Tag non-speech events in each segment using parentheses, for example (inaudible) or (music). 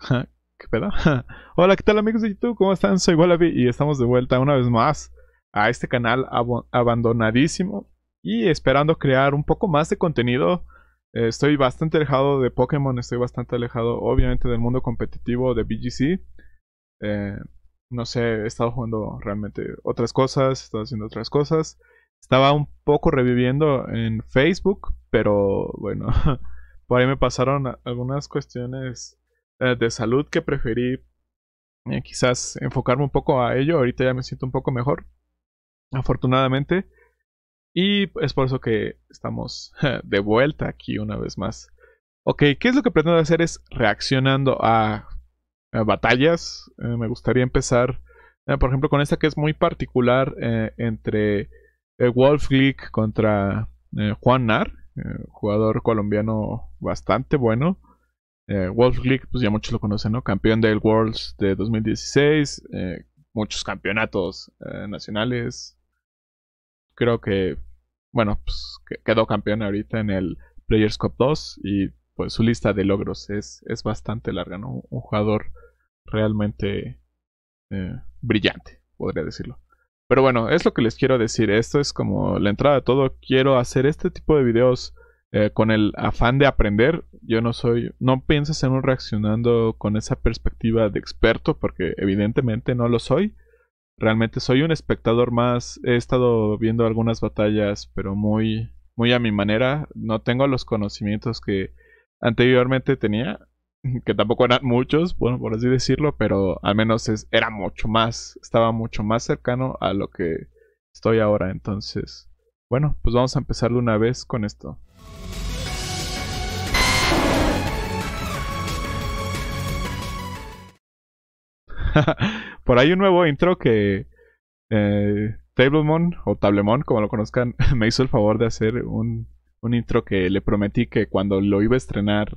(laughs) ¿Qué pedo? (laughs) Hola, ¿qué tal amigos de YouTube? ¿Cómo están? Soy Wallaby y estamos de vuelta una vez más a este canal abandonadísimo y esperando crear un poco más de contenido. Eh, estoy bastante alejado de Pokémon, estoy bastante alejado obviamente del mundo competitivo de BGC. Eh, no sé, he estado jugando realmente otras cosas, he estado haciendo otras cosas. Estaba un poco reviviendo en Facebook, pero bueno, (laughs) por ahí me pasaron algunas cuestiones eh, de salud que preferí eh, quizás enfocarme un poco a ello. Ahorita ya me siento un poco mejor, afortunadamente. Y es por eso que estamos (laughs) de vuelta aquí una vez más. Ok, ¿qué es lo que pretendo hacer? Es reaccionando a, batallas. Eh, me gustaría empezar, por ejemplo, con esta que es muy particular entre Wolf contra Juan Nar, jugador colombiano bastante bueno. Eh, Wolf League, pues ya muchos lo conocen, ¿no? Campeón del Worlds de 2016, eh, muchos campeonatos eh, nacionales. Creo que, bueno, pues quedó campeón ahorita en el Players Cup 2 y pues su lista de logros es, es bastante larga, ¿no? Un jugador realmente brillante, podría decirlo. Pero bueno, es lo que les quiero decir. Esto es como la entrada de todo. Quiero hacer este tipo de videos eh, con el afán de aprender. Yo no soy, no pienses en un reaccionando con esa perspectiva de experto, porque evidentemente no lo soy. Realmente soy un espectador más. He estado viendo algunas batallas, pero muy, muy a mi manera. No tengo los conocimientos que anteriormente tenía, (laughs) que tampoco eran muchos, bueno, por así decirlo, pero al menos es, era mucho más, estaba mucho más cercano a lo que estoy ahora. Entonces, bueno, pues vamos a empezar de una vez con esto. (laughs) Por ahí un nuevo intro que eh, Tablemon o Tablemon, como lo conozcan, (laughs) me hizo el favor de hacer un, un intro que le prometí que cuando lo iba a estrenar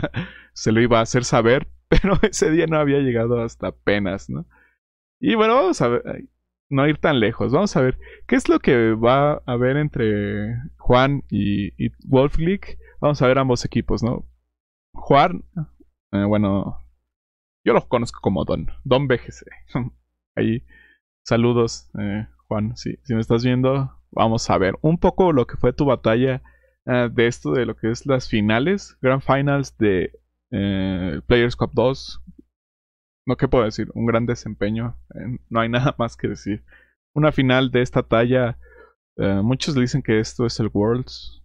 (laughs) se lo iba a hacer saber, pero ese día no había llegado hasta apenas, ¿no? Y bueno, vamos a ver, no ir tan lejos, vamos a ver qué es lo que va a haber entre Juan y, y Wolf League. Vamos a ver ambos equipos, ¿no? Juan, eh, bueno, yo lo conozco como Don, Don BGC. (laughs) Ahí, saludos, eh, Juan, si, si me estás viendo, vamos a ver un poco lo que fue tu batalla ah, de esto, de lo que es las finales, Grand Finals de eh, Players Cup 2. No, ¿qué puedo decir? Un gran desempeño, eh, no hay (laughs) nada más que decir. Una final de esta talla, muchos dicen que esto es el Worlds,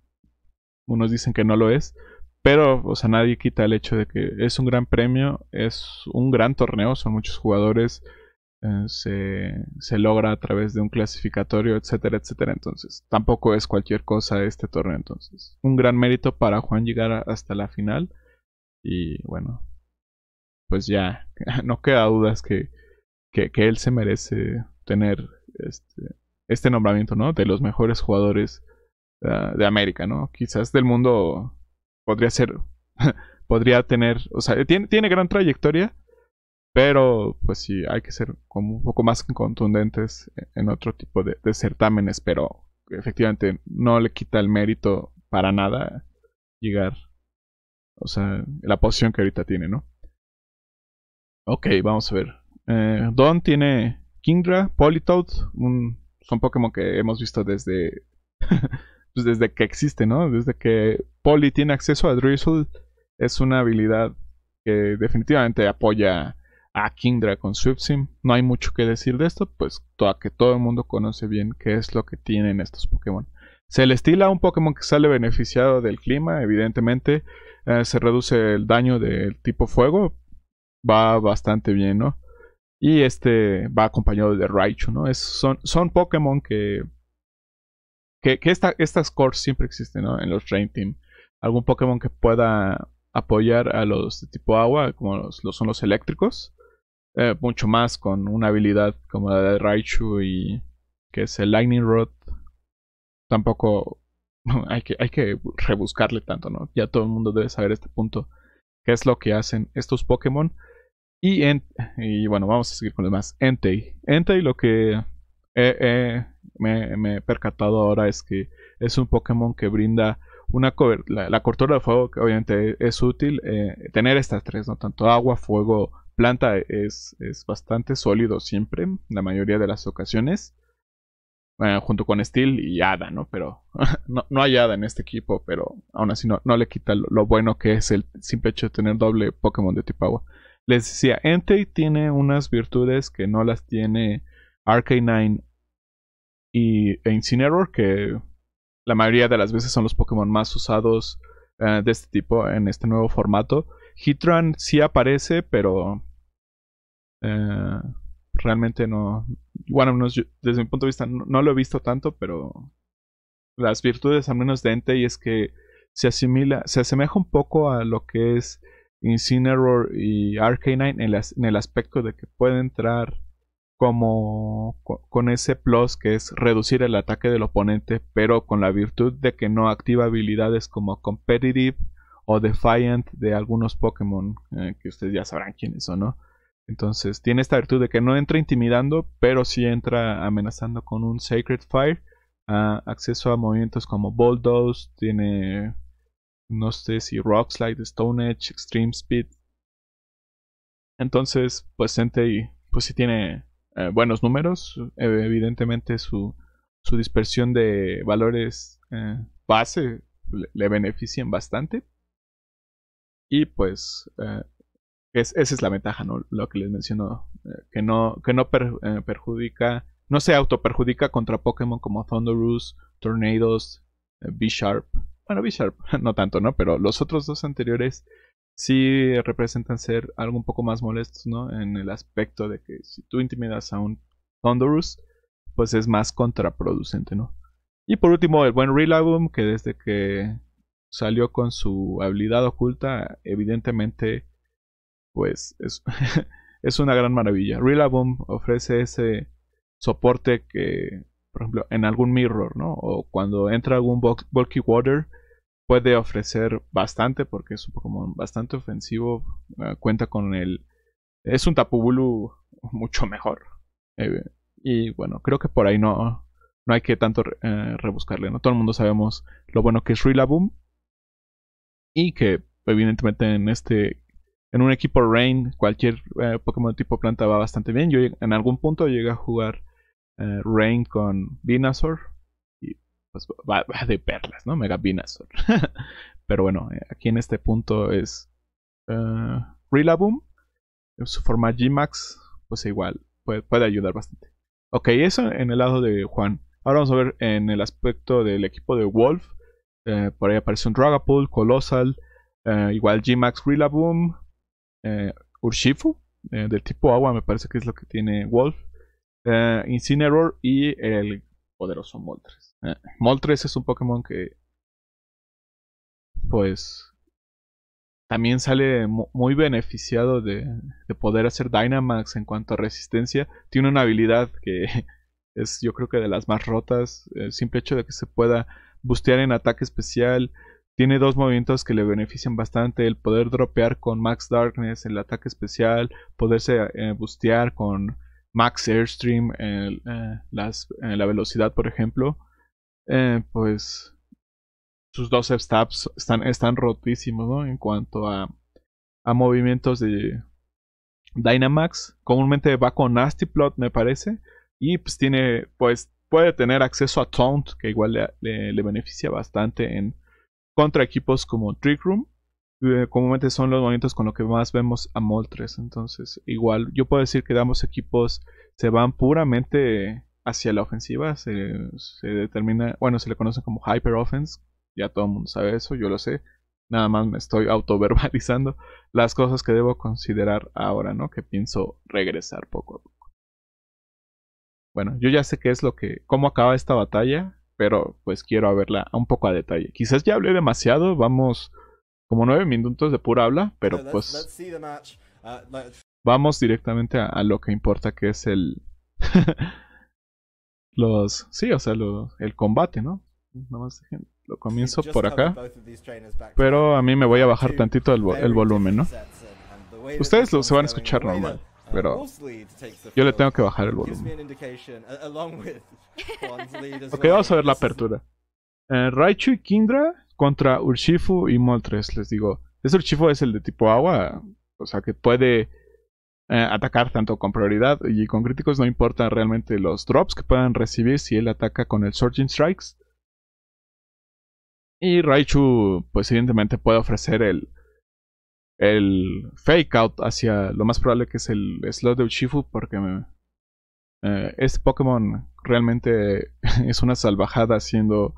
unos dicen que no lo es, pero, o sea, nadie quita el hecho de que es un gran premio, es un gran torneo, son muchos jugadores, eh, se, se, logra a través de un clasificatorio, etcétera, etcétera. Entonces, tampoco es cualquier cosa este torneo. Entonces, un gran mérito para Juan llegar hasta la final. Y bueno, pues ya, (laughs) no queda dudas que, que, que él se merece tener este, este nombramiento, ¿no? De los mejores jugadores ah, de América, ¿no? Quizás del mundo podría ser, (laughs) podría tener, o sea, tiene, gran trayectoria, pero pues sí, hay que ser como un poco más contundentes e-, en otro tipo de, certámenes, pero efectivamente no le quita el mérito para nada llegar, o sea, la posición que ahorita tiene, ¿no? Ok, vamos a ver. Eh, Don tiene Kingdra, Politoed, un, son Pokémon que hemos visto desde (laughs) Pues, desde que existe, ¿no? Desde que Polly tiene acceso a Drizzle, es una habilidad que definitivamente apoya a Kindra con Sim. No hay mucho que decir de esto, pues toda, que todo el mundo conoce bien qué es lo que tienen estos Pokémon. Celestila, un Pokémon que sale beneficiado del clima, evidentemente. Eh, se reduce el daño del tipo fuego. Va bastante bien, ¿no? Y este va acompañado de Raichu, ¿no? son Pokémon que que, esta, estas cores siempre existen, ¿no? En los Rain Team. Algún Pokémon que pueda apoyar a los de tipo agua, como los, son los eléctricos. Eh, mucho más con una habilidad como la de Raichu y que es el Lightning Rod. Tampoco (laughs) hay que, hay que rebuscarle tanto, ¿no? Ya todo el mundo debe saber este punto. ¿Qué es lo que hacen estos Pokémon? Y, en, y bueno, vamos a seguir con los más. Entei. Entei lo que eh, eh, me, he percatado ahora es que es un Pokémon que brinda una la, la, cortura de fuego que obviamente es útil eh, tener estas tres, no tanto agua, fuego, planta es, es bastante sólido siempre, la mayoría de las ocasiones. Eh, junto con Steel y Ada, ¿no? Pero (laughs) no, hay Ada en este equipo, pero aún así no, no le quita lo, lo, bueno que es el simple hecho de tener doble Pokémon de tipo agua. Les decía, Entei tiene unas virtudes que no las tiene Arcanine y, e Incineroar, que la mayoría de las veces son los Pokémon más usados eh, de este tipo en este nuevo formato. Hitran sí aparece, pero eh, realmente no. Bueno, desde mi punto de vista no, lo he visto tanto, pero las virtudes al menos de Entei es que se asimila, se asemeja un poco a lo que es Incineroar y Arcanine en el aspecto de que puede entrar como con ese plus que es reducir el ataque del oponente, pero con la virtud de que no activa habilidades como Competitive o Defiant de algunos Pokémon, eh, que ustedes ya sabrán quiénes son, ¿no? Entonces tiene esta virtud de que no entra intimidando, pero sí entra amenazando con un Sacred Fire, acceso a movimientos como Bulldoze, tiene, no sé si Rock Slide, Stone Edge, Extreme Speed. Entonces, pues y. pues sí tiene eh, buenos números. Eh, evidentemente su, su dispersión de valores eh, base le, benefician bastante. Y pues esa es la ventaja, ¿no? Lo que les menciono, que no, que no perjudica, no se perjudica contra Pokémon como Thunderous, Tornados, B-Sharp. Bueno, B-Sharp (laughs) no tanto, ¿no? Pero los otros dos anteriores sí representan ser algo un poco más molestos, ¿no? En el aspecto de que si tú intimidas a un Thunderous, pues es más contraproducente, ¿no? Y por último, el buen Rillaboom... que desde que salió con su habilidad oculta, evidentemente, pues es, (laughs) es una gran maravilla. Realabum ofrece ese soporte que, por ejemplo, en algún mirror, ¿no? O cuando entra algún bulky water, puede ofrecer bastante porque es un Pokémon bastante ofensivo. Eh, cuenta con el. Es un Tapu Bulu (laughs) mucho mejor. Eh, y bueno, creo que por ahí no, no hay que tanto eh, rebuscarle. ¿no? Todo el mundo sabemos lo bueno que es Rillaboom. Y que evidentemente en este. En un equipo Rain, cualquier Pokémon tipo planta va bastante bien. Yo en algún punto llegué a jugar Rain con Venusaur pues (laughs) va, de perlas, ¿no? Mega Vinazor. (laughs) Pero bueno, eh, aquí en este punto es eh, Rillaboom. En su forma Gmax, pues igual, puede, ayudar bastante. Ok, eso en el lado de Juan. Ahora vamos a ver en el aspecto del equipo de Wolf. Eh, por ahí aparece un Dragapult, Colossal, igual Gmax, Rillaboom, Urshifu, del tipo agua me parece que es lo que tiene Wolf, Incineroar y el poderoso Moltres. Eh, Moltres es un Pokémon que. Pues. También sale muy beneficiado de, poder hacer Dynamax en cuanto a resistencia. Tiene una habilidad que (laughs) es, yo creo que, de las más rotas. El simple hecho de que se pueda bustear en ataque especial. Tiene dos movimientos que le benefician bastante: el poder dropear con Max Darkness, el ataque especial, poderse eh, bustear con Max Airstream, en eh, la velocidad, por ejemplo eh, pues sus dos stabs están, están rotísimos, ¿no? En cuanto a, a movimientos de Dynamax. Comúnmente va con Nasty Plot, me parece. Y pues tiene, pues puede tener acceso a Taunt, que igual le, le, beneficia bastante en contra equipos como Trick Room. Eh, comúnmente son los movimientos con los que más vemos a Moltres. Entonces, igual yo puedo decir que ambos equipos se van puramente hacia la ofensiva. Se, determina, bueno, se le conoce como hyper offense. Ya todo el mundo sabe eso, yo lo sé. Nada más me estoy autoverbalizando (laughs) las cosas que debo considerar ahora, ¿no? Que pienso regresar poco a poco. Bueno, yo ya sé qué es lo que, cómo acaba esta batalla, pero pues quiero verla un poco a detalle. Quizás ya hablé demasiado, vamos como nueve minutos de pura habla, pero pues uh, vamos directamente a lo que importa, que es el (laughs) los sí, o sea, el combate, ¿no? Nada más lo comienzo por acá. Pero a mí me voy a bajar tantito el, el volumen, ¿no? Ustedes lo, se van a escuchar normal, pero yo le tengo que bajar el volumen. (laughs) Ok, vamos a ver la apertura. Eh, Raichu y Kindra contra Urshifu y Moltres, les digo. Ese Urshifu es el de tipo agua, o sea que puede eh, atacar tanto con prioridad y con críticos no importa realmente los drops que puedan recibir si él ataca con el Surging Strikes. Y Raichu, pues evidentemente puede ofrecer el, el fake out hacia lo más probable que es el slot de Uchifu porque eh, este Pokémon realmente (laughs) es una salvajada siendo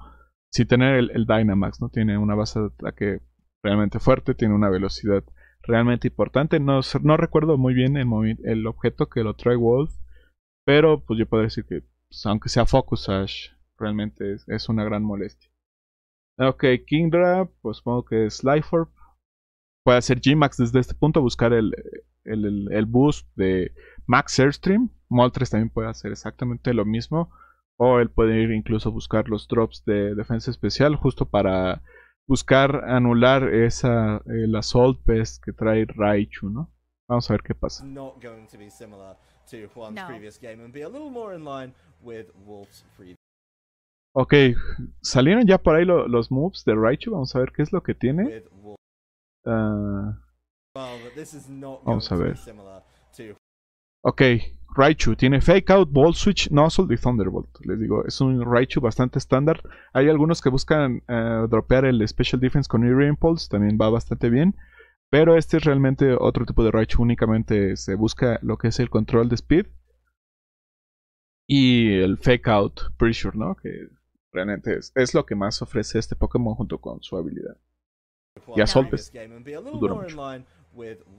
si tener el, el, Dynamax, ¿no? Tiene una base de ataque realmente fuerte, tiene una velocidad realmente importante. No, no recuerdo muy bien el, el objeto que lo trae Wolf, pero pues yo podría decir que, pues, aunque sea Focus Ash, realmente es, una gran molestia. Ok, Kingdra, pues supongo que es Orb. Puede hacer Gmax desde este punto, buscar el, el, el boost de Max Airstream. Moltres también puede hacer exactamente lo mismo. O él puede ir incluso a buscar los drops de defensa especial justo para buscar anular esa el assault pest que trae Raichu, ¿no? Vamos a ver qué pasa. Ok, salieron ya por ahí los moves de Raichu, vamos a ver qué es lo que tiene. Ah. vamos a ver. Ok, Raichu tiene Fake Out, Ball Switch, Nozzle y Thunderbolt. Les digo, es un Raichu bastante estándar. Hay algunos que buscan eh, dropear el Special Defense con Eerie Impulse, también va bastante bien. Pero este es realmente otro tipo de Raichu, únicamente se busca lo que es el control de speed y el Fake Out Pressure, ¿no? Que realmente es, lo que más ofrece este Pokémon junto con su habilidad. Y solpes, Dura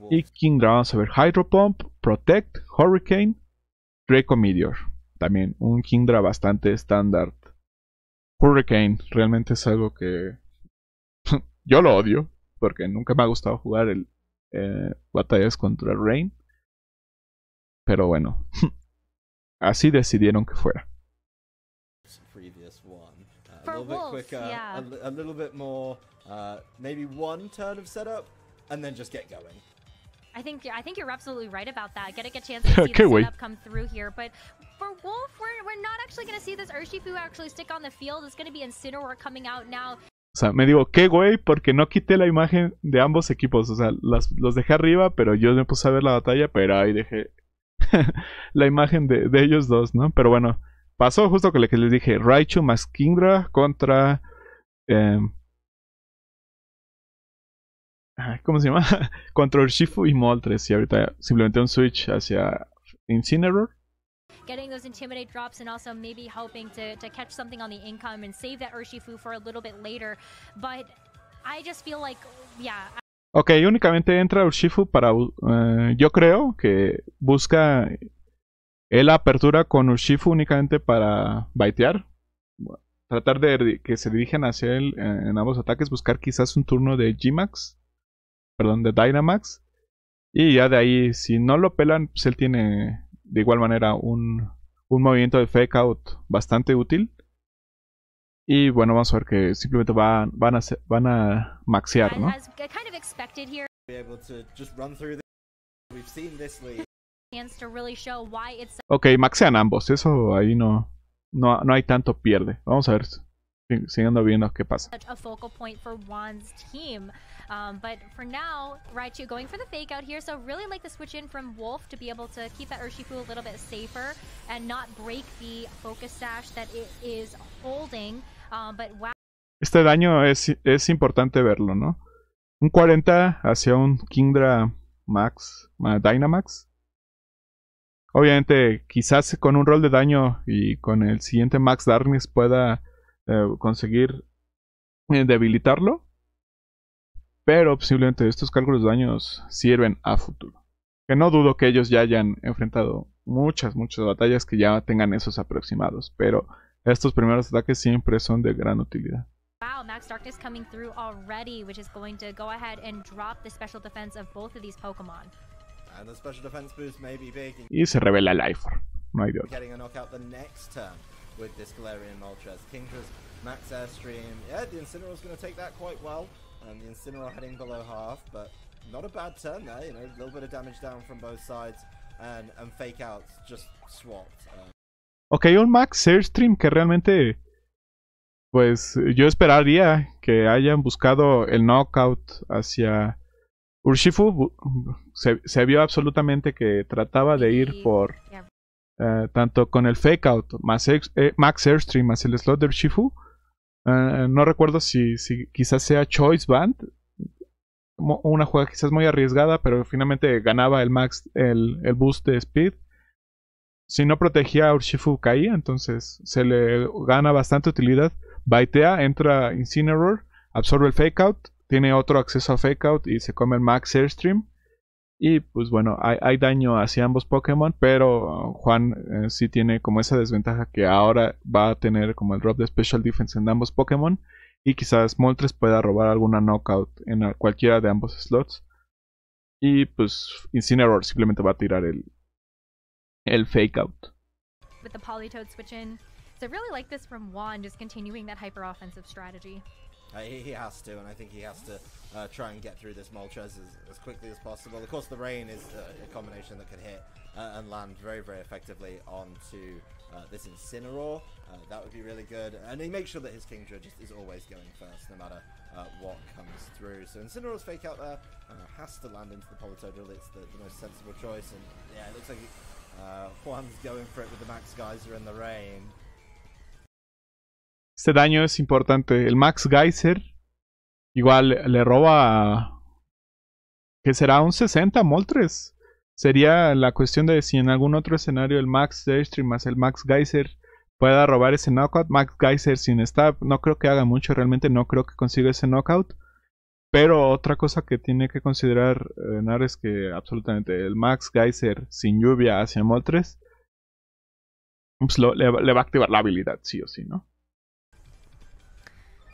Y vamos a ver Hydro Pump, Protect, Hurricane, Greco Meteor, también un Kindra bastante estándar. Hurricane, realmente es algo que (laughs) yo lo odio, porque nunca me ha gustado jugar el eh, batallas contra Rain. Pero bueno, (laughs) así decidieron que fuera. Uh, a little bit quicker, little bit more, uh, maybe one setup, and then just get going. I think I think you're absolutely right about that. Get a chance to see the setup come through here, but for Wolf, we're, we're not actually going to see this Urshifu actually stick on the field. It's going to be Incineroar coming out now. O sea, me digo, qué güey, porque no quité la imagen de ambos equipos. O sea, las, los dejé arriba, pero yo me puse a ver la batalla, pero ahí dejé (laughs) la imagen de, de, ellos dos, ¿no? Pero bueno, pasó justo con lo que les dije. Raichu más Kingdra contra eh, ¿Cómo se llama? (laughs) Control Urshifu y moltres Y ahorita simplemente un switch hacia Incineroar. Getting those Intimidate drops and also maybe hoping to, catch something on the income and save that for a little bit later. But I just feel like, yeah. Ok, únicamente entra Urshifu para. Eh, yo creo que busca. la apertura con Urshifu únicamente para baitear. Tratar de que se dirijan hacia él eh, en ambos ataques. Buscar quizás un turno de g perdón, de Dynamax. Y ya de ahí, si no lo pelan, pues él tiene de igual manera un, un movimiento de fake out bastante útil. Y bueno, vamos a ver que simplemente van, van, a, van a maxear, ¿no? Ok, maxean ambos, eso ahí no, no, no hay tanto pierde. Vamos a ver siguiendo viendo qué pasa. A focal point for Juan's team. Um, but for now, Raichu going for the fake out here, so really like the switch in from Wolf to be able to keep that Urshifu a little bit safer and not break the focus sash that it is holding. Um, but wow. Este daño es, es importante verlo, ¿no? Un 40 hacia un Kingdra Max, Dynamax. Obviamente, quizás con un rol de daño y con el siguiente Max Darkness pueda eh, conseguir eh, debilitarlo. Pero posiblemente estos cálculos de daños sirven a futuro. Que no dudo que ellos ya hayan enfrentado muchas, muchas batallas que ya tengan esos aproximados. Pero estos primeros ataques siempre son de gran utilidad. Wow, Max Darkness coming through already, which is going to go ahead and drop the special defense of both of these Pokemon. Y se revela el No hay duda with this Galarian Moltres. Kingdra's max airstream. Yeah, the Incineroar's going to take that quite well. And the Incineroar heading below half, but not a bad turn there. You know, a little bit of damage down from both sides and, and fake outs just swapped. Um. Ok, un max airstream que realmente... Pues yo esperaría que hayan buscado el knockout hacia Urshifu. Se, vio absolutamente que trataba de ir por... Eh, tanto con el Fake Out, más eh, Max Airstream, más el slot de Shifu. Eh, no recuerdo si, quizás sea Choice Band. una jugada quizás muy arriesgada, pero finalmente ganaba el Max el, boost de Speed. Si no protegía a Urshifu caía, entonces se le gana bastante utilidad. Baitea, entra Incineroar, absorbe el Fake Out, tiene otro acceso a Fake Out y se come el Max Airstream. Y pues bueno, hay, daño hacia ambos Pokémon, pero Juan eh, sí tiene como esa desventaja que ahora va a tener como el drop de Special Defense en ambos Pokémon. Y quizás Moltres pueda robar alguna knockout en cualquiera de ambos slots. Y pues Incineroar simplemente va a tirar el, el fake out. Uh, he, he, has to, and I think he has to uh, try and get through this Moltres as, as, quickly as possible. Of course, the rain is a, uh, a combination that can hit uh, and land very, very effectively onto uh, this Incineroar. Uh, that would be really good. And he makes sure that his Kingdra just is always going first, no matter what comes through. So Incineroar's fake out there has to land into the Politodril. It's the, the, most sensible choice. And yeah, it looks like Juan's going for it with the Max Geyser and the rain. Este daño es importante. El Max Geyser igual le roba. que será? Un 60 Moltres. Sería la cuestión de si en algún otro escenario el Max Stream más el Max Geyser pueda robar ese knockout. Max Geyser sin stab, no creo que haga mucho, realmente no creo que consiga ese knockout. Pero otra cosa que tiene que considerar eh, es que absolutamente el Max Geyser sin lluvia hacia Moltres pues le, va a activar la habilidad, sí o sí, ¿no?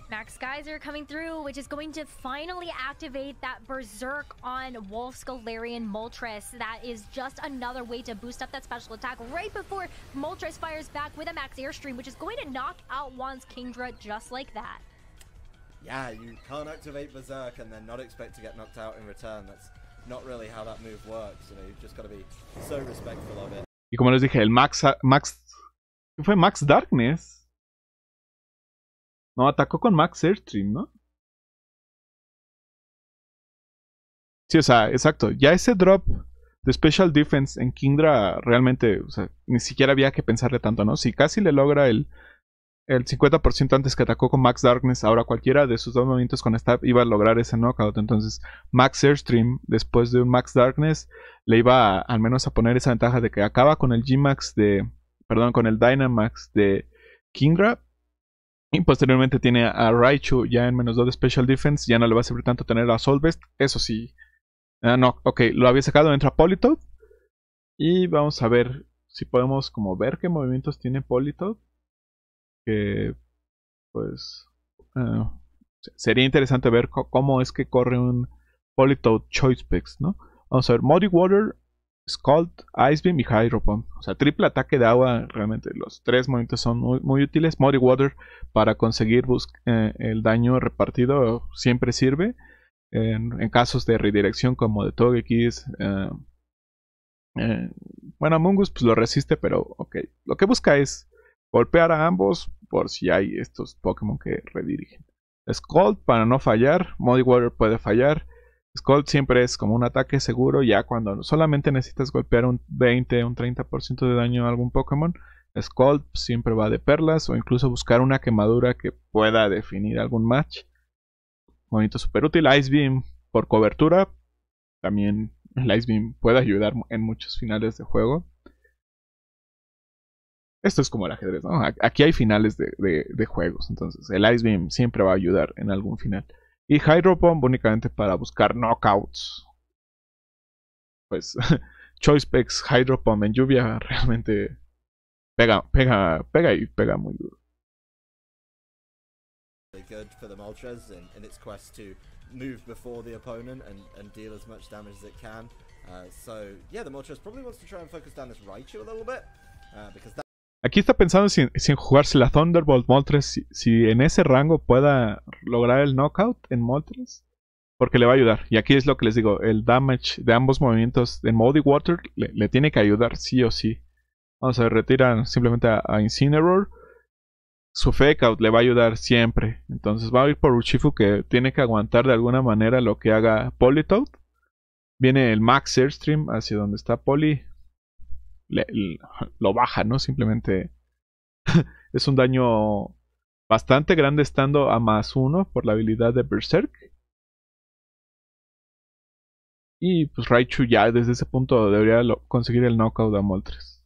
Max Geyser coming through, which is going to finally activate that Berserk on Wolf's Galarian Moltres. That is just another way to boost up that special attack right before Moltres fires back with a Max Airstream, which is going to knock out Juan's Kingdra just like that. Yeah, you can't activate Berserk and then not expect to get knocked out in return. That's not really how that move works. You know, you've just got to be so respectful of it. Y como les dije, el Max, Max, ¿qué fue Max Darkness No, atacó con Max Airstream, ¿no? Sí, o sea, exacto. Ya ese drop de Special Defense en Kindra realmente, o sea, ni siquiera había que pensarle tanto, ¿no? Si casi le logra el, el 50% antes que atacó con Max Darkness, ahora cualquiera de sus dos movimientos con Stab iba a lograr ese knockout. Entonces, Max Airstream, después de un Max Darkness, le iba al menos a poner esa ventaja de que acaba con el g de. Perdón, con el Dynamax de Kingra, y posteriormente tiene a Raichu ya en menos 2 de Special Defense. Ya no le va a servir tanto tener a Solvest. Eso sí. Ah, no, ok. Lo había sacado. Entra Politoed. Y vamos a ver si podemos como ver qué movimientos tiene Polito. Que pues... Ah, sería interesante ver cómo es que corre un Polito Choice Picks, ¿no? Vamos a ver. Muddy Water Scald, Beam y Hydro Pump. O sea, triple ataque de agua. Realmente los tres momentos son muy, muy útiles. Muddy Water para conseguir eh, el daño repartido siempre sirve. En, casos de redirección como de Togekiss. Eh, eh, bueno, Mungus pues lo resiste, pero ok. Lo que busca es golpear a ambos por si hay estos Pokémon que redirigen. Scald para no fallar. Muddy Water puede fallar. Scold siempre es como un ataque seguro, ya cuando solamente necesitas golpear un 20, o un 30% de daño a algún Pokémon, Scold siempre va de perlas o incluso buscar una quemadura que pueda definir algún match. Movimiento super útil. Ice Beam por cobertura. También el Ice Beam puede ayudar en muchos finales de juego. Esto es como el ajedrez, ¿no? Aquí hay finales de juegos, entonces el Ice Beam siempre va a ayudar en algún final. Y Hydropomb únicamente para buscar knockouts. Pues (laughs) Choice Pex Hydropomb en lluvia (laughs) realmente pega, pega, pega y pega muy duro. Good for the Moltres in, in its quest to move before the opponent and, and deal as much damage as it can. Uh, so yeah, the Moltres probably wants to try and focus down this Raichu a little bit uh, because that. Aquí está pensando sin jugarse la Thunderbolt Moltres, si, en ese rango pueda lograr el knockout en Moltres, porque le va a ayudar. Y aquí es lo que les digo, el damage de ambos movimientos de Moldy Water le, tiene que ayudar sí o sí. Vamos a ver, retiran simplemente a, Incineroar. Su Fake Out le va a ayudar siempre. Entonces va a ir por Uchifu que tiene que aguantar de alguna manera lo que haga Politoad. Viene el Max Airstream hacia donde está Poli (laughs) lo baja, ¿no? Simplemente (laughs) es un daño bastante grande estando a más uno por la habilidad de Berserk. Y pues Raichu ya desde ese punto debería conseguir el knockout a Moltres.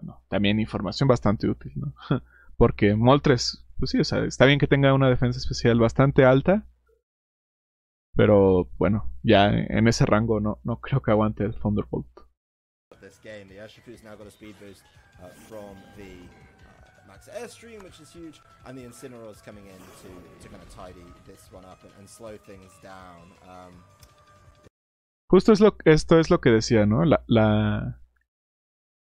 Bueno, también información bastante útil, ¿no? (laughs) Porque Moltres, pues sí, o sea, está bien que tenga una defensa especial bastante alta. Pero bueno, ya en ese rango no, no creo que aguante el Thunderbolt. Justo es lo, esto es lo que decía, ¿no? La,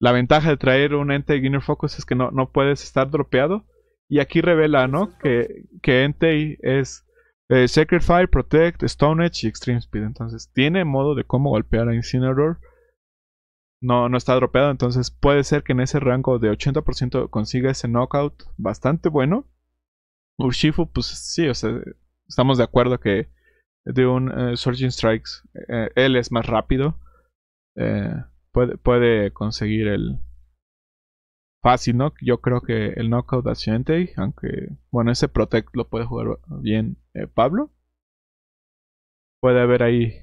la, ventaja de traer un ente de Focus es que no, no puedes estar dropeado. Y aquí revela, ¿no? Que, que Entei es eh, Sacrifice, Protect, Stone Edge y Extreme Speed. Entonces tiene modo de cómo golpear a Incineroar no, no está dropeado, entonces puede ser que en ese rango de 80% consiga ese knockout bastante bueno. Urshifu, pues sí, o sea, estamos de acuerdo que de un eh, Surging Strikes, eh, él es más rápido. Eh, puede, puede conseguir el fácil, ¿no? Yo creo que el knockout de aunque, bueno, ese Protect lo puede jugar bien Pablo. Puede haber ahí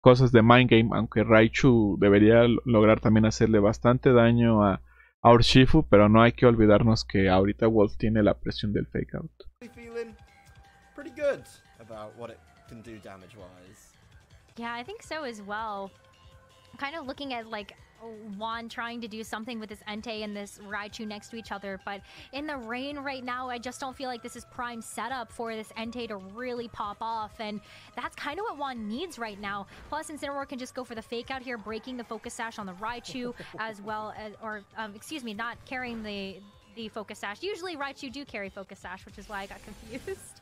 cosas de Mind Game, aunque Raichu debería lograr también hacerle bastante daño a, Orshifu, pero no hay que olvidarnos que ahorita Wolf tiene la presión del Fake Out. Yeah, I think looking Juan trying to do something with this Entei and this Raichu next to each other. But in the rain right now, I just don't feel like this is prime setup for this Entei to really pop off. And that's kind of what Juan needs right now. Plus, Incineroar can just go for the fake out here, breaking the Focus Sash on the Raichu (laughs) as well as, uh, or um, excuse me, not carrying the the focus sash. Usually Raichu do carry focus sash, which is why I got (laughs) confused.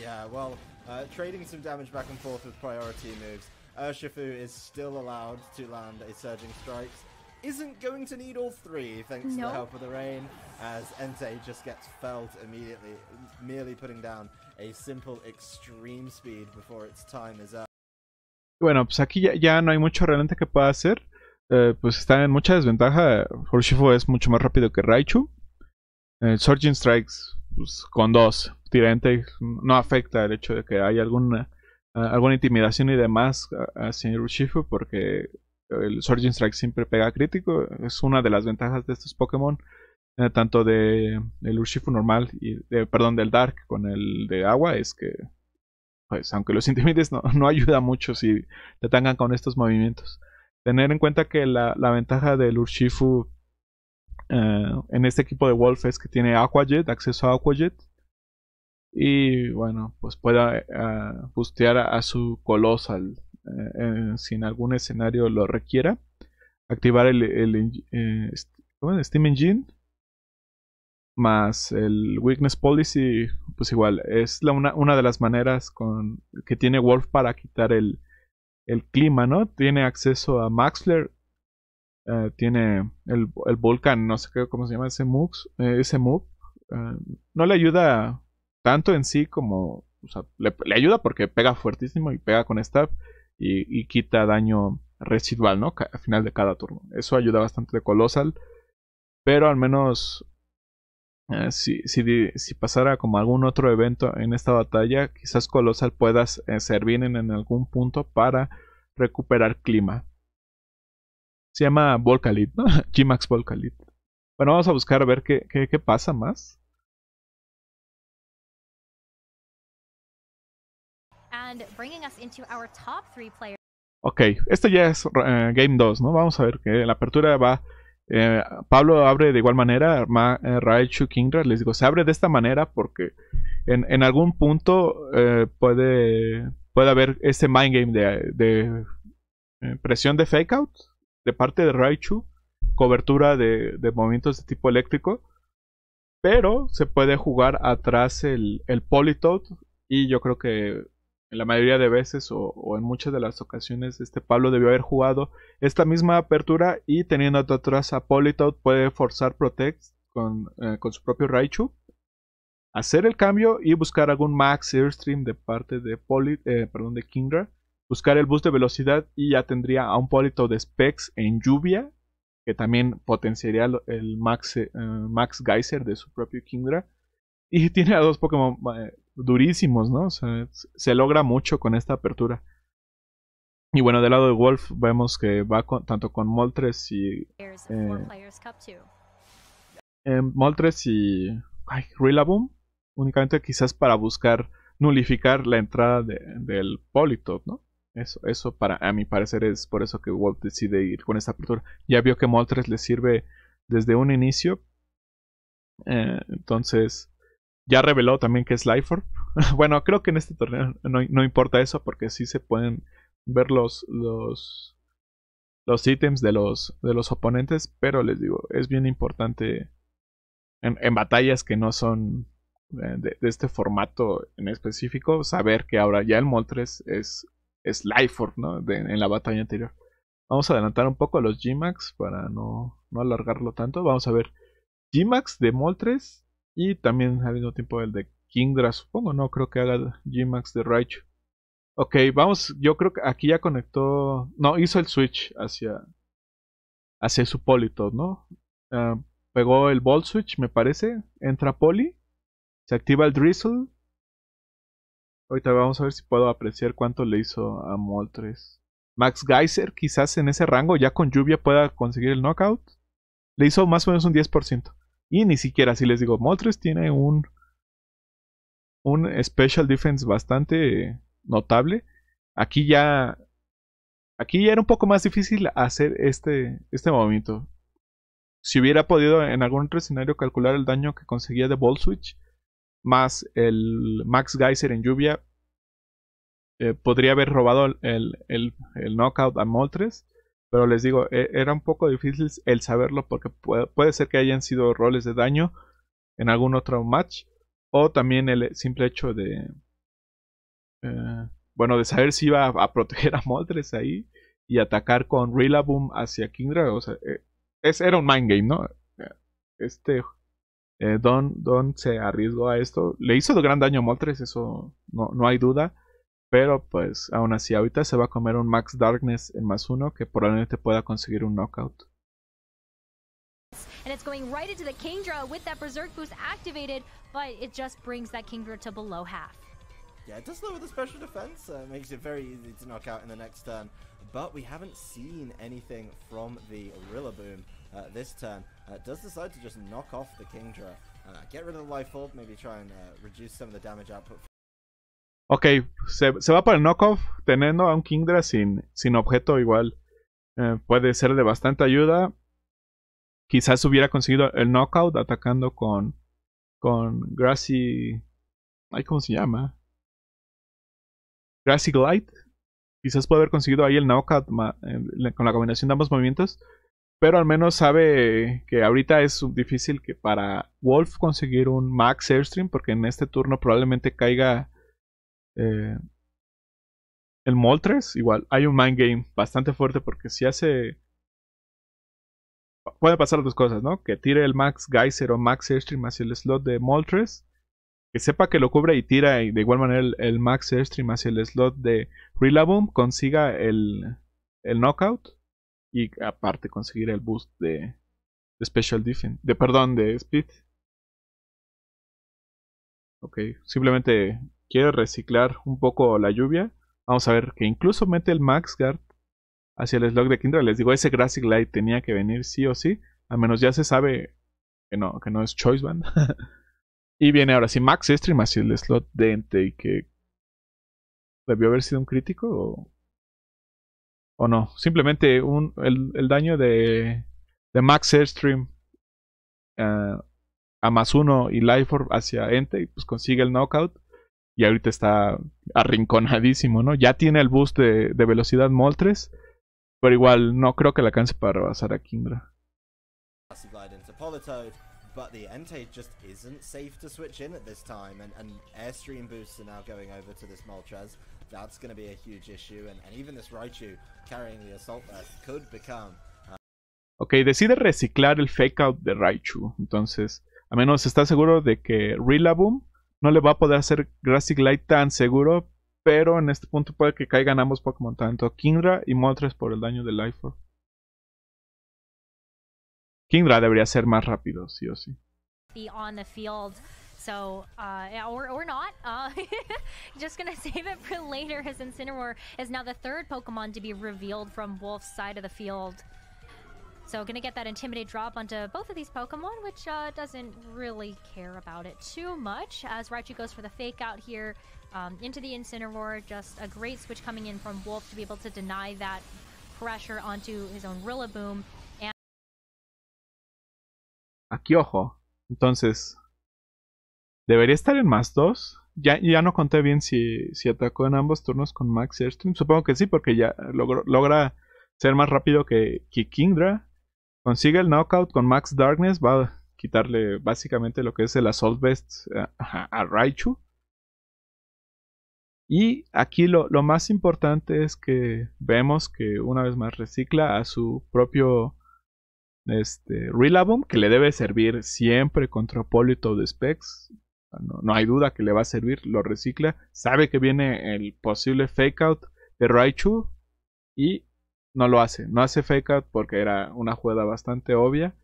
yeah, well, uh, trading some damage back and forth with priority moves Urshifu is still allowed to land a Surging Strikes. Isn't going to need all three thanks nope. to the help of the rain, as Entei just gets felled immediately, merely putting down a simple extreme speed before its time is up. Bueno, pues aquí ya, ya no hay mucho realmente que pueda hacer. Eh, pues está en mucha desventaja. Urshifu es mucho más rápido que Raichu. Eh, Surging Strikes, pues, con dos. tirantes no afecta el hecho de que hay alguna alguna intimidación y demás señor Urshifu porque el Surging Strike siempre pega crítico. Es una de las ventajas de estos Pokémon, eh, tanto de el Urshifu normal y perdón del Dark con el de agua es que pues aunque los (laughs) intimides no, ayuda mucho si te tangan con estos movimientos. Tener en cuenta que la, la ventaja del Urshifu eh, en este equipo de Wolf es que tiene Aqua Jet, acceso a Aqua Jet y bueno, pues pueda eh, ah, bustear a, su colosal eh, eh, sin si en algún escenario lo requiera. Activar el, el Steam Engine más el Weakness Policy, pues igual, es una, una de las maneras con, que tiene Wolf para quitar el, el clima, ¿no? Tiene acceso a Maxler, tiene el, el Vulcan, no sé cómo se llama ese MOOC, ese MOOC. no le ayuda tanto en sí como. le, ayuda porque pega fuertísimo y pega con staff y, quita daño residual, ¿no? Al final de cada turno. Eso ayuda bastante de Colossal. Pero al menos eh, si, si, si, pasara como algún otro evento en esta batalla, quizás Colossal pueda eh, servir en, algún punto para recuperar clima. Se llama Volcalit, no (laughs) GMAX Volcalit. Bueno, vamos a buscar a ver qué, qué pasa más. Ok, este ya es eh, Game 2, ¿no? Vamos a ver que la apertura va... Eh, Pablo abre de igual manera, arma eh, Raichu, Kingdra, les digo, se abre de esta manera porque en, algún punto puede, puede haber ese mind game de, presión de fake out de parte de Raichu, cobertura de, movimientos de tipo eléctrico, pero se puede jugar atrás el, el y yo creo que en la mayoría de veces o, en muchas de las ocasiones este Pablo debió haber jugado esta misma apertura y teniendo atrás a Polito, puede forzar Protect eh, con, su propio Raichu, hacer el cambio y buscar algún Max Airstream de parte de, Poly, eh, perdón, de Kindra, buscar el boost de velocidad y ya tendría a un Polito de Specs en lluvia que también potenciaría el Max, eh, Max Geyser de su propio Kindra. Y (laughs) tiene a dos Pokémon durísimos, ¿no? se logra mucho con esta apertura. Y bueno, del lado de Wolf vemos que va con, tanto con Moltres y... Eh, eh, Moltres y... Ay, Rillaboom. Únicamente quizás para buscar ...nullificar la entrada del Polytop, ¿no? Eso, eso para, a mi parecer es por eso que Wolf decide ir con esta apertura. Ya vio que Moltres le sirve desde un inicio. Eh, entonces, ya reveló también que es Orb. (laughs) bueno, creo que en este torneo no, importa eso porque sí se pueden ver los, los, ítems de los, de los oponentes, pero les digo, es bien importante en, batallas que no son eh, de, este formato en específico, saber que ahora ya el Moltres es, es Orb, ¿no? en la batalla anterior. Vamos a adelantar un poco los G-Max para no, no alargarlo tanto. Vamos a ver. G-Max de Moltres y también al mismo tiempo el de Kingdra, supongo, no creo que haga max de Raichu. Ok, vamos, yo creo que aquí ya conectó, no, hizo el switch hacia, hacia su Polito, ¿no? Ah, pegó el Ball Switch, me parece, entra Poli, se activa el Drizzle. Ahorita vamos a ver si puedo apreciar cuánto le hizo a Moltres. Max Geyser, quizás en ese rango, ya con lluvia pueda conseguir el knockout. Le hizo más o menos un 10%. Y ni siquiera si les digo, Moltres tiene un, un special defense bastante notable. Aquí ya, aquí ya era un poco más difícil hacer este, este movimiento. Si hubiera podido en algún otro escenario calcular el daño que conseguía de Ball Switch, más el Max Geyser en lluvia, eh, podría haber robado el, el, el knockout a Moltres pero les digo, e, era un poco difícil el saberlo porque puede ser que hayan sido roles de daño en algún otro match. O también el simple hecho de... Eh, bueno, de saber si iba a, proteger a Moltres ahí y atacar con Rillaboom hacia Kingdra. O sea, e, era un mind game, ¿no? Este eh, Don, Don se arriesgó a esto. Le hizo gran daño a Moltres, eso no, no hay duda. Pero pues, aún así, ahorita se va a comer un Max Darkness en más uno que probablemente pueda conseguir un knockout. and it's going right into the Kingdra with that Berserk boost activated, but it just brings that Kingdra to below half. Yeah, it does lower the special defense, uh, makes it very easy to knock out in the next turn, but we haven't seen anything from the Rillaboom uh, this turn. Uh, does decide to just knock off the Kingdra, uh, get rid of the life orb, maybe try and uh, reduce some of the damage output Ok, se, va para el knockoff teniendo a un Kingdra sin, sin objeto igual. Eh, puede ser de bastante ayuda. Quizás hubiera conseguido el knockout atacando con, con Grassy... Ay, ¿Cómo se llama? Grassy Glide. Quizás puede haber conseguido ahí el knockout con la combinación de ambos movimientos. Pero al menos sabe que ahorita es difícil que para Wolf conseguir un max airstream. Porque en este turno probablemente caiga eh, el Moltres, igual, hay un mind game bastante fuerte porque si hace. Puede pasar dos cosas, ¿no? Que tire el Max Geyser o Max Airstream hacia el slot de Moltres. Que sepa que lo cubre y tira de igual manera el, Max Airstream hacia el slot de Rillaboom. Consiga el, el knockout. Y aparte conseguir el boost de, de Special Defense. De perdón, de Speed. Ok, simplemente Quiero reciclar un poco la lluvia, vamos a ver que incluso mete el Max Guard. hacia el slot de Kindra. Les digo, ese Grassy Light tenía que venir sí o sí, al menos ya se sabe que no, que no es Choice Band. (laughs) y viene ahora si Max Stream hacia el slot de Ente y que debió haber sido un crítico o, no. Simplemente un, el, daño de, Max Airstream eh, a más uno y Life Orb hacia Ente, pues consigue el knockout y ahorita está arrinconadísimo, ¿no? Ya tiene el boost de, de velocidad Moltres, pero igual no creo que le alcance para rebasar a Kingdra. but the Entei just isn't safe to switch in at this time, and, and Airstream boosts are now going over to this Moltres. That's going to be a huge issue, and, and even this Raichu carrying the Assault Earth could become. Uh... Ok, decide reciclar el Fake Out de Raichu, entonces, a menos está seguro de que Rillaboom no le va a poder hacer Grassy tan seguro, pero en este punto puede que caigan ambos Pokémon, tanto Kingdra y Moltres por el daño de Life Orb. Kingdra debería ser más rápido, sí o sí. So, uh, or, or not. Uh, (laughs) just gonna (laughs) save it for later, as Incineroar is now the third Pokémon to be revealed from Wolf's side of the field. So gonna get that Intimidate drop onto both of these Pokemon, which uh, doesn't really care about it too much, as Raichu goes for the Fake Out here um, into the Incineroar. Just a great switch coming in from Wolf to be able to deny that pressure onto his own Rillaboom. And Aquí ojo. Entonces, ¿debería estar en más dos? Ya, ya no conté bien si, si atacó en ambos turnos con Max Airstream. Supongo que sí, porque ya logro, logra ser más rápido que, que Kingdra. consigue el knockout con Max Darkness, va a quitarle básicamente lo que es el Assault Vest eh, a, Raichu. Y aquí lo, lo, más importante es que vemos que una vez más recicla a su propio este, que le debe servir siempre contra Polito de Specs. No, no, hay duda que le va a servir, lo recicla. Sabe que viene el posible fake out de Raichu y no lo hace. No hace fake out porque era una jugada bastante obvia.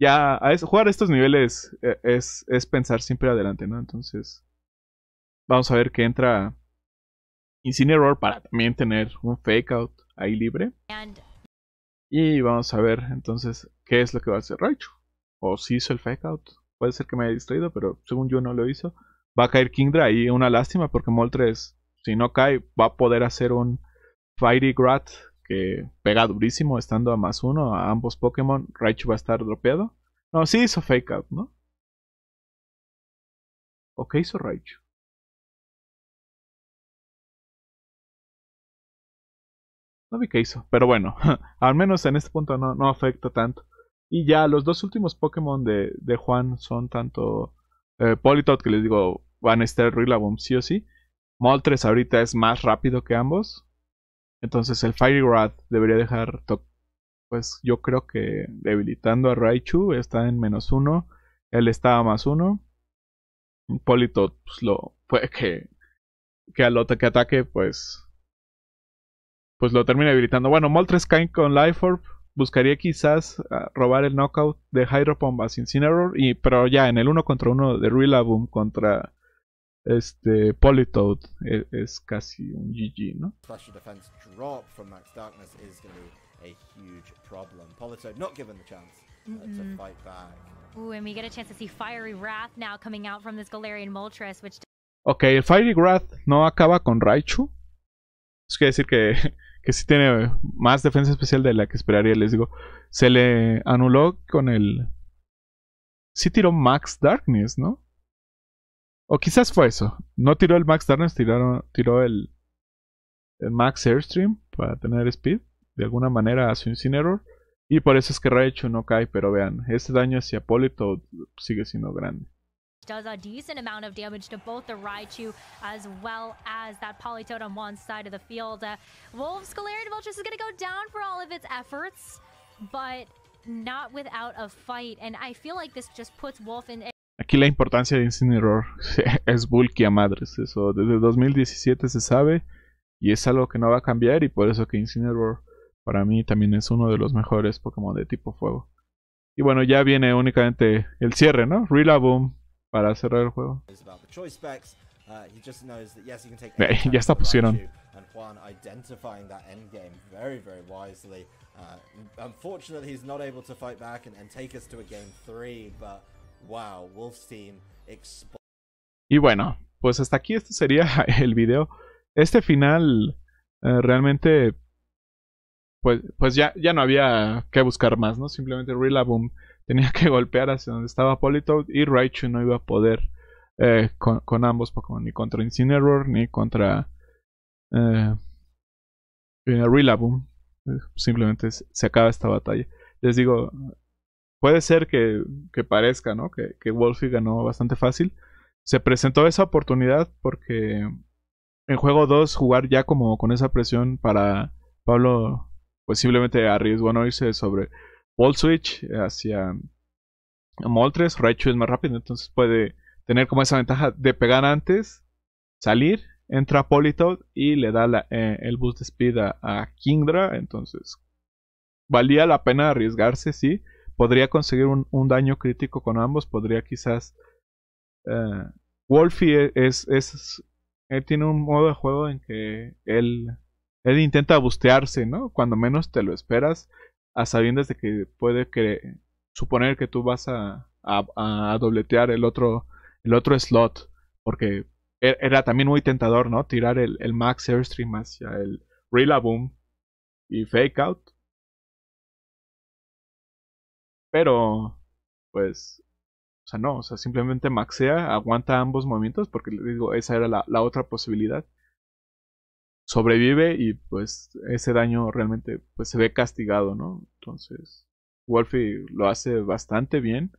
Ya, a jugar estos niveles e, es, es, pensar siempre adelante, ¿no? Entonces, vamos a ver que entra Incineroar para también tener un fake out ahí libre. Y vamos a ver entonces qué es lo que va a hacer Raichu. O si hizo el fakeout. Puede ser que me haya distraído, pero según yo no lo hizo. Va a caer Kingdra y una lástima porque Moltres, si no cae, va a poder hacer un Fiery Grat que pega durísimo estando a más uno a ambos Pokémon. Raichu va a estar dropeado. No, sí hizo Fake Out, ¿no? ¿O qué hizo Raichu? No vi qué hizo, pero bueno, (laughs) al menos en este punto no, no afecta tanto. Y ya los dos últimos Pokémon de, de Juan son tanto eh, que les digo, van a estar Rillaboom sí o sí. Moltres ahorita es más rápido que ambos. Entonces el Fiery Rat debería dejar Pues yo creo que debilitando a Raichu está en menos uno. Él estaba más uno. Polito pues, lo fue que que al que ataque pues pues lo termina debilitando. Bueno, Moltres Kain con Life Orb buscaría quizás ah, robar el knockout de Pump sin Incineroar y pero ya en el uno contra uno de Rillaboom contra este, Politoed es, es, casi un GG, ¿no? Pressure defense drop from Max Darkness is going to be a huge problem. Politoed not given the chance mm -hmm. to fight back. Ooh, and we get a chance to see Fiery Wrath now coming out from this Galarian Moltres, which... Okay, el Fiery Wrath no acaba con Raichu. Eso quiere decir que, (laughs) que sí tiene más defensa especial de la que esperaría, les digo. Se le anuló con el... Sí tiró Max Darkness, ¿no? O quizás fue eso. No tiró el Max Darnes, tiraron, tiró el, el Max Airstream para tener speed. De alguna manera hace un sin error. Y por eso es que Raichu no cae, pero vean, este daño hacia Polito sigue siendo grande. does a decent amount of damage to both the Raichu as well as that Politoed on one side of the field. Uh, Wolves Galarian Vultures is going to go down for all of its efforts, but not without a fight. And I feel like this just puts Wolf in... Aquí la importancia de Incineroar (laughs) es bulky a madres. Eso desde 2017 se sabe y es algo que no va a cambiar y por eso que Incineroar para mí también es uno de los mejores Pokémon de tipo fuego. Y bueno, ya viene únicamente el cierre, ¿no? Boom para cerrar el juego. ya está pusieron y bueno, pues hasta aquí este sería (laughs) el video. Este final eh, realmente pues, pues ya, ya no había que buscar más, ¿no? Simplemente Rillaboom tenía que (laughs) golpear hacia donde estaba Politoed y Raichu no iba a poder eh, con, ambos pues, ni contra Incineroar, ni contra eh, eh Rillaboom. Simplemente se acaba esta batalla. Les digo, puede ser que, que parezca, ¿no? Que, que Wolfie ganó bastante fácil. Se presentó esa oportunidad porque en juego 2 jugar ya como con esa presión para Pablo posiblemente arriesgó no irse sobre Ball Switch hacia Moltres. Raichu es más rápido, entonces puede tener como esa ventaja de pegar antes, salir, entra Politoed y le da eh, el boost de speed a, Kindra, Entonces valía la pena arriesgarse, sí, podría conseguir un, daño crítico con ambos, podría quizás... Eh, Wolfie e, es, es, Él eh, tiene un modo de juego en que él... Él intenta bustearse, ¿no? Cuando menos te lo esperas, a sabiendas de que puede que, suponer que tú vas a, a, dobletear el otro, el otro slot, porque e, era también muy tentador, ¿no? Tirar el, Max Airstream hacia el Boom y Fake Out. Pero, pues, o sea, no, o sea, simplemente maxea, aguanta ambos movimientos, porque les digo, esa era la, otra posibilidad. Sobrevive y pues ese daño realmente pues se ve castigado, ¿no? Entonces, Wolfie lo hace bastante bien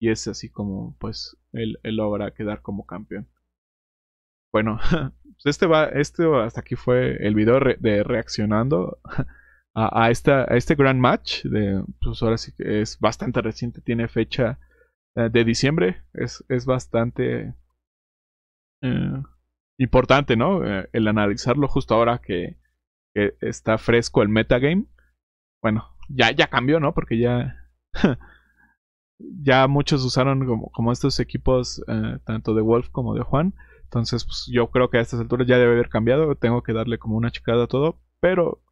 y es así como pues él, él logra quedar como campeón. Bueno, (laughs) pues, este va, este hasta aquí fue el video de reaccionando (laughs) a, esta, a este Grand match. De, pues ahora sí que es bastante reciente, tiene fecha eh, de diciembre. Es, es bastante eh, importante, ¿no? Eh, el analizarlo justo ahora que, está fresco el metagame. Bueno, ya, ya cambió, ¿no? Porque ya. (laughs) ya muchos usaron como, como estos equipos, tanto de Wolf como de Juan. Entonces, pues, yo creo que a estas alturas ya debe haber cambiado. Tengo que darle como una checada a todo. Pero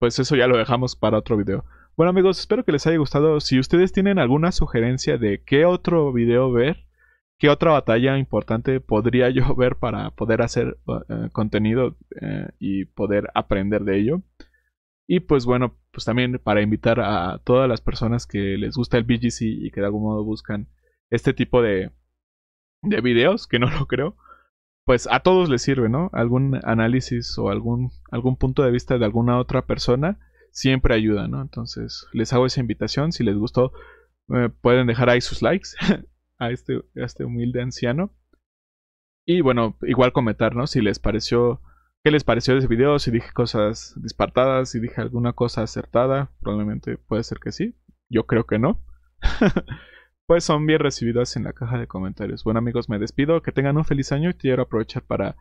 pues eso ya lo dejamos para otro video. Bueno amigos, espero que les haya gustado. Si ustedes tienen alguna sugerencia de qué otro video ver, qué otra batalla importante podría yo (laughs) ver para poder hacer uh, uh, contenido eh, y poder aprender de ello. Y pues bueno, pues también para invitar a todas las personas que les gusta el BGC y que de algún modo buscan este tipo de, de videos, que no lo creo, pues a todos les sirve, ¿no? Algún análisis o algún, algún punto de vista de alguna otra persona siempre ayuda, ¿no? Entonces, les hago esa invitación. Si les gustó, eh, pueden dejar ahí sus likes (laughs) a, este, este humilde anciano. Y bueno, igual comentar, ¿no? Si les pareció, qué les pareció ese video, si dije cosas dispartadas, si dije alguna cosa acertada, probablemente puede ser que sí, yo creo que no. (laughs) pues son bien recibidas en la caja de comentarios. Bueno amigos, me despido, que tengan un feliz año y quiero aprovechar para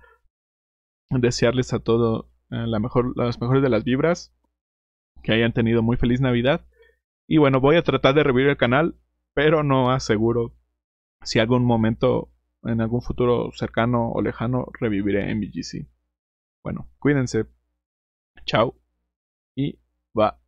desearles a todos eh, mejor, las mejores de las vibras, que hayan tenido muy feliz Navidad. Y bueno, voy a tratar de revivir el canal, pero no aseguro si algún momento en algún futuro cercano o lejano reviviré en BGC. Bueno, cuídense. Chao. Y va.